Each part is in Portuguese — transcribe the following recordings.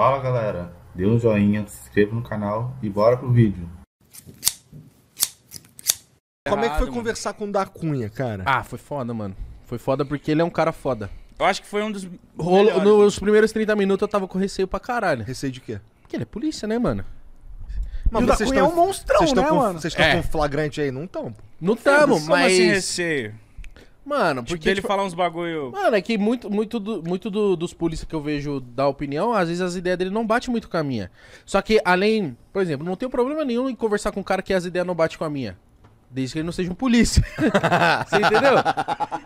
Fala galera, dê um joinha, se inscreva no canal e bora pro vídeo. Como é que foi conversar com o da Cunha, cara? Ah, foi foda, mano. Foi foda porque ele é um cara foda. Eu acho que foi um dos. melhores. Né? nos primeiros 30 minutos eu tava com receio pra caralho. Receio de quê? Porque ele é polícia, né, mano? Mas o da Cunha é um monstrão, né, com, mano? vocês estão É. com flagrante aí? Não tamo? Não tamo, Como assim mas. assim receio? Mano, tipo, porque. Tipo, dele falar uns bagulho. Mano, é que muito, muito, do, muito do, dos polícias que eu vejo dar opinião, às vezes as ideias dele não batem muito com a minha. Só que, além, por exemplo, não tenho problema nenhum em conversar com um cara que as ideias não batem com a minha. Desde que ele não seja um polícia. Você entendeu?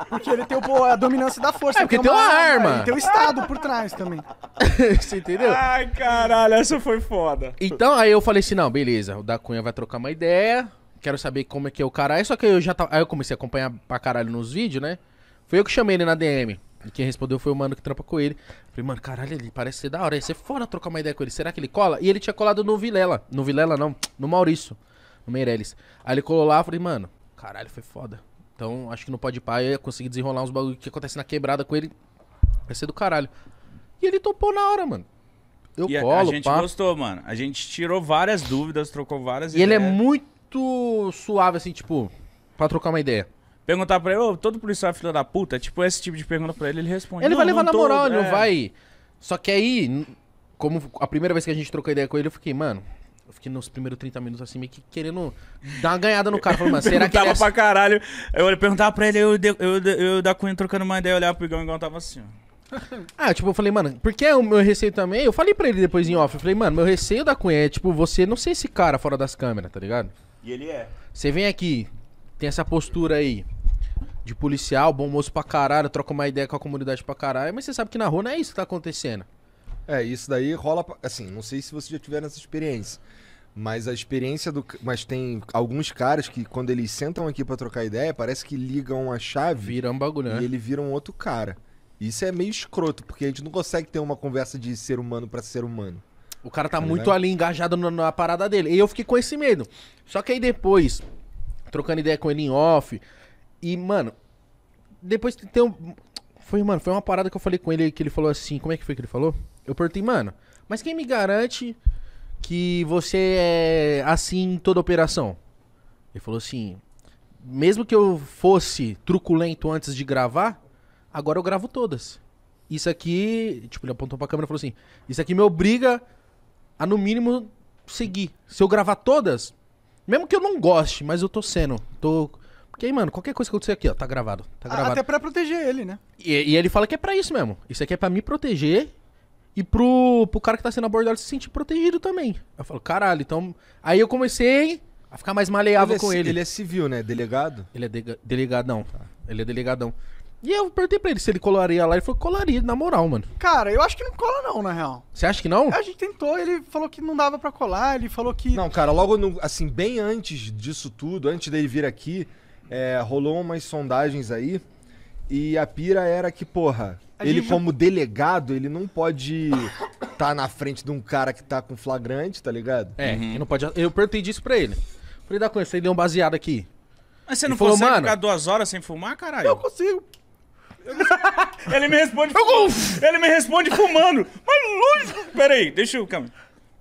Porque ele tem o, a dominância da força. É porque é tem uma, uma arma. arma. tem o Estado por trás também. Você entendeu? Ai, caralho, essa foi foda. Então, aí eu falei assim, não, beleza, o da Cunha vai trocar uma ideia, quero saber como é que é o cara Aí Só que eu já tava. Aí eu comecei a acompanhar pra caralho nos vídeos, né? Foi eu que chamei ele na DM. E quem respondeu foi o mano que trampa com ele. Falei, mano, caralho, ele parece ser da hora. Você ser fora trocar uma ideia com ele. Será que ele cola? E ele tinha colado no Vilela. No Vilela, não. No Maurício. No Meirelles. Aí ele colou lá, falei, mano, caralho, foi foda. Então, acho que não Pode Pai eu ia conseguir desenrolar uns bagulho que acontece na quebrada com ele. Vai ser do caralho. E ele topou na hora, mano. Eu e colo, a, a gente pá. gostou, mano. A gente tirou várias dúvidas, trocou várias e ideias. ele é muito muito suave, assim, tipo, pra trocar uma ideia. Perguntar pra ele, ô, todo policial é filho da puta, tipo, esse tipo de pergunta pra ele, ele responde. Ele vai levar na moral, ele é. não vai. Só que aí, como a primeira vez que a gente trocou ideia com ele, eu fiquei, mano, eu fiquei nos primeiros 30 minutos assim, meio que querendo dar uma ganhada no cara. mano, será que É... pra caralho. Eu perguntava pra ele, eu, eu, eu, eu da Cunha trocando uma ideia, olhava pro Igão, o Igão tava assim, ó. Ah, tipo, eu falei, mano, porque é o meu receio também. Eu falei pra ele depois em off, eu falei, mano, meu receio da Cunha é, tipo, você não ser esse cara fora das câmeras, tá ligado? E ele é. Você vem aqui, tem essa postura aí de policial, bom moço pra caralho, troca uma ideia com a comunidade pra caralho, mas você sabe que na rua não é isso que tá acontecendo. É, isso daí rola. Assim, não sei se você já tiveram essa experiência. Mas a experiência do. Mas tem alguns caras que, quando eles sentam aqui para trocar ideia, parece que ligam a chave. Viram um bagulho, né? E ele vira um outro cara. Isso é meio escroto, porque a gente não consegue ter uma conversa de ser humano para ser humano. O cara tá, tá muito ali engajado na, na, parada dele. E eu fiquei com esse medo. Só que aí depois, trocando ideia com ele em off, e, mano, depois tem um. Foi, mano, foi uma parada que eu falei com ele que ele falou assim. Como é que foi que ele falou? Eu perguntei, mano, mas quem me garante que você é assim em toda operação? Ele falou assim: mesmo que eu fosse truculento antes de gravar, agora eu gravo todas. Isso aqui, tipo, ele apontou pra câmera e falou assim: Isso aqui me obriga a no mínimo seguir. Se eu gravar todas, mesmo que eu não goste, mas eu tô sendo. Tô. Porque aí, mano, qualquer coisa que acontecer aqui, ó, tá gravado. Tá ah, gravado. Até pra proteger ele, né? E, e ele fala que é pra isso mesmo. Isso aqui é pra me proteger e pro, pro cara que tá sendo abordado se sentir protegido também. Eu falo, caralho, então. Aí eu comecei a ficar mais maleável ele é, com ele. Ele é civil, né? Delegado? Ele é de, delegado, não. Tá. Ele é delegadão. E eu perguntei pra ele se ele colaria lá. Ele falou, colaria, na moral, mano. Cara, eu acho que não cola não, na real. Você acha que não? A gente tentou, ele falou que não dava pra colar, ele falou que... Não, cara, logo, no, assim, bem antes disso tudo, antes dele vir aqui, é, rolou umas sondagens aí. E a pira era que, porra, a ele como delegado, ele não pode estar tá na frente de um cara que tá com flagrante, tá ligado? É, uhum. ele não pode... Eu perguntei disso pra ele. Falei, dá com isso, ele deu um baseado aqui. Mas você não falou, consegue mano, ficar duas horas sem fumar, caralho? Eu consigo. Ele me responde. ele me responde fumando. Mas lógico. Peraí, deixa eu. Calma.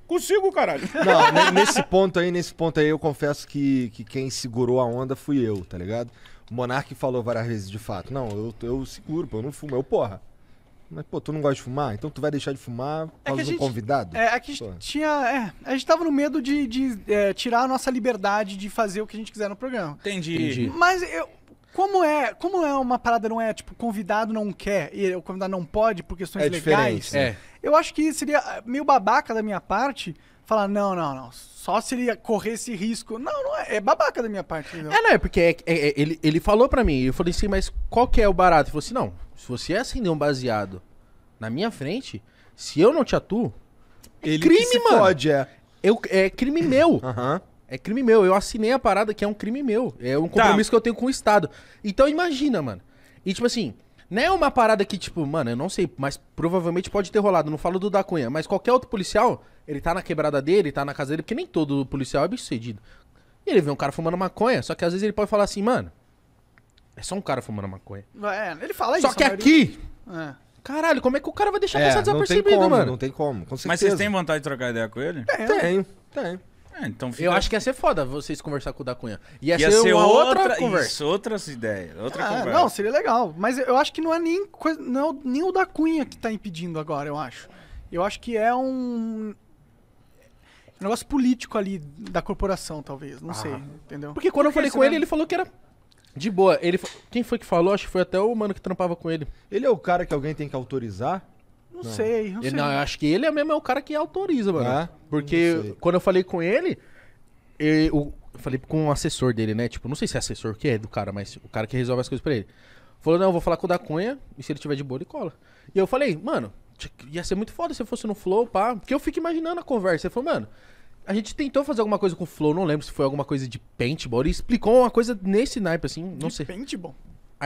Consigo, caralho. Não, nesse ponto aí, nesse ponto aí, eu confesso que, que quem segurou a onda fui eu, tá ligado? O Monark falou várias vezes, de fato, não, eu, eu seguro, pô, eu não fumo, eu porra. Mas, pô, tu não gosta de fumar? Então tu vai deixar de fumar por é causa é do convidado? É, é que pô. tinha. É, a gente tava no medo de, de é, tirar a nossa liberdade de fazer o que a gente quiser no programa. Entendi. Entendi. Mas eu como é, como é uma parada, não é tipo, convidado não quer e o convidado não pode por questões é legais. Diferente, né? é. Eu acho que seria meio babaca da minha parte falar, não, não, não, só se ele correr esse risco. Não, não é, é babaca da minha parte. Entendeu? É, não, é porque é, é, é ele, ele falou para mim, eu falei assim, mas qual que é o barato? Ele falou assim, não, se você acender um baseado na minha frente, se eu não te atuo, é ele crime, mano. Pode, é. Eu, é crime meu. Aham. Uhum. É crime meu. Eu assinei a parada que é um crime meu. É um tá. compromisso tá. que eu tenho com o Estado. Então imagina, mano. E tipo assim, não é uma parada que, tipo, mano, eu não sei, mas provavelmente pode ter rolado. Não falo do da Cunha, mas qualquer outro policial, ele tá na quebrada dele, tá na casa dele, porque nem todo policial é bem sucedido. E ele vê um cara fumando maconha, só que às vezes ele pode falar assim, mano, é só um cara fumando maconha. É, ele fala só isso. Só que né? aqui. É. Caralho, como é que o cara vai deixar é, passar desapercebido, tem como, mano? Não tem como. Com mas vocês têm vontade de trocar ideia com ele? Tem. Tenho, tenho. É, então fica... Eu acho que ia ser foda vocês conversar com o da Cunha. Ia, ia ser, ser uma outra, outra conversa. Isso, outras ideias, outra ah, conversa. Não, seria legal. Mas eu acho que não é nem, coisa, não, é nem o da Cunha que tá impedindo agora, eu acho. Eu acho que é um, um negócio político ali da corporação, talvez. Não ah. sei, entendeu? Porque quando Porque eu falei com ele, ele falou que era de boa. Ele, quem foi que falou? Acho que foi até o mano que trampava com ele. Ele é o cara que alguém tem que autorizar? Não, sei, não sei. não, eu acho que ele é mesmo é o cara que autoriza, mano. É? Porque quando eu falei com ele, eu, eu falei com o assessor dele, né? Tipo, não sei se é assessor que é do cara, mas o cara que resolve as coisas pra ele. Falou, não, eu vou falar com o da Cunha, e se ele tiver de boa, ele cola. E eu falei, mano, ia ser muito foda se eu fosse no Flow, pá. Porque eu fico imaginando a conversa. Ele falou, mano, a gente tentou fazer alguma coisa com o Flow, não lembro se foi alguma coisa de paintball. Ele explicou uma coisa nesse naipe, assim, não de sei. Paintball?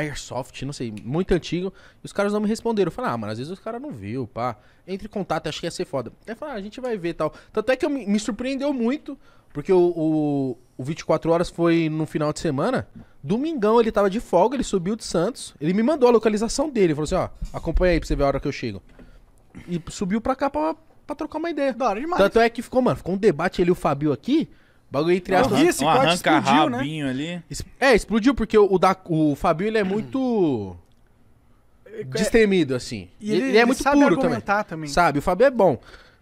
Airsoft, não sei, muito antigo. E os caras não me responderam. Eu falei, ah, mano, às vezes os caras não viu, pá. Entre em contato, acho que ia ser foda. Aí falaram, ah, a gente vai ver tal. Tanto é que eu, me surpreendeu muito, porque o, o, o 24 Horas foi no final de semana. Domingão ele tava de folga, ele subiu de Santos. Ele me mandou a localização dele. Falou assim, ó, acompanha aí pra você ver a hora que eu chego. E subiu pra cá pra, pra trocar uma ideia. Da hora demais. Tanto é que ficou, mano, ficou um debate ele e o Fabio aqui. Bagulho entre aspas. Uhum. Esse um arranca explodiu, né? rabinho né? ali. É, explodiu porque o, da, o Fabinho ele é muito. É, destemido, assim. E ele, ele é muito sabe puro também. também. Sabe, o Fabio é bom.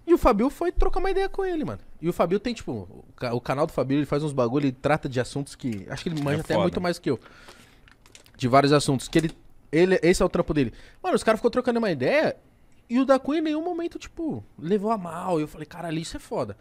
E o Fabio foi trocar uma ideia com ele, mano. E o Fabio tem, tipo, o canal do Fabio, ele faz uns bagulho, ele trata de assuntos que. Acho que ele é manja é até muito mais que eu. De vários assuntos. Que ele. ele esse é o trampo dele. Mano, os caras ficou trocando uma ideia e o da Cunha em nenhum momento, tipo, levou a mal. E eu falei, cara, ali isso é foda.